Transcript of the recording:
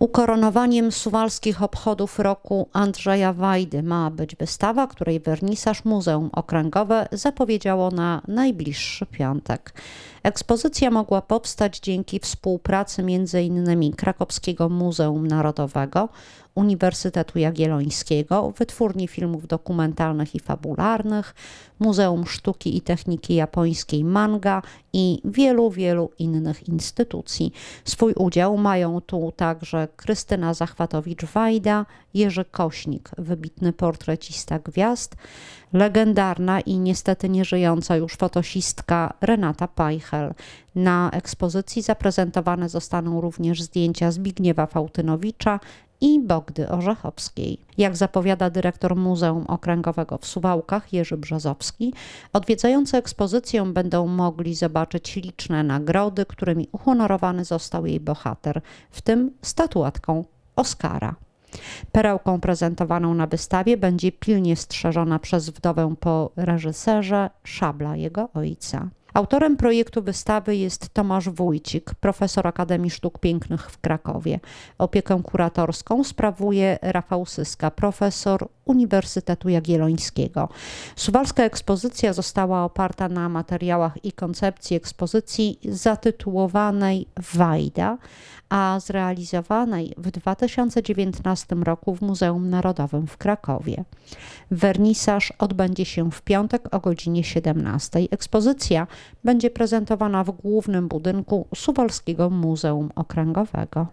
Ukoronowaniem suwalskich obchodów roku Andrzeja Wajdy ma być wystawa, której wernisarz Muzeum Okręgowe zapowiedziało na najbliższy piątek. Ekspozycja mogła powstać dzięki współpracy m.in. Krakowskiego Muzeum Narodowego, Uniwersytetu Jagiellońskiego, Wytwórni Filmów Dokumentalnych i Fabularnych, Muzeum Sztuki i Techniki Japońskiej Manga i wielu, wielu innych instytucji. Swój udział mają tu także Krystyna Zachwatowicz-Wajda, Jerzy Kośnik, wybitny portrecista gwiazd, legendarna i niestety nieżyjąca już fotosistka Renata Pajchel. Na ekspozycji zaprezentowane zostaną również zdjęcia Zbigniewa Fałtynowicza, i Bogdy Orzechowskiej. Jak zapowiada dyrektor Muzeum Okręgowego w Suwałkach Jerzy Brzozowski, odwiedzający ekspozycję będą mogli zobaczyć liczne nagrody, którymi uhonorowany został jej bohater, w tym statuetką Oscara. Perełką prezentowaną na wystawie będzie pilnie strzeżona przez wdowę po reżyserze szabla jego ojca. Autorem projektu wystawy jest Tomasz Wójcik, profesor Akademii Sztuk Pięknych w Krakowie. Opiekę kuratorską sprawuje Rafał Syska, profesor Uniwersytetu Jagiellońskiego. Suwalska ekspozycja została oparta na materiałach i koncepcji ekspozycji zatytułowanej Wajda, a zrealizowanej w 2019 roku w Muzeum Narodowym w Krakowie. Wernisaż odbędzie się w piątek o godzinie 17. Ekspozycja będzie prezentowana w głównym budynku Suwalskiego Muzeum Okręgowego.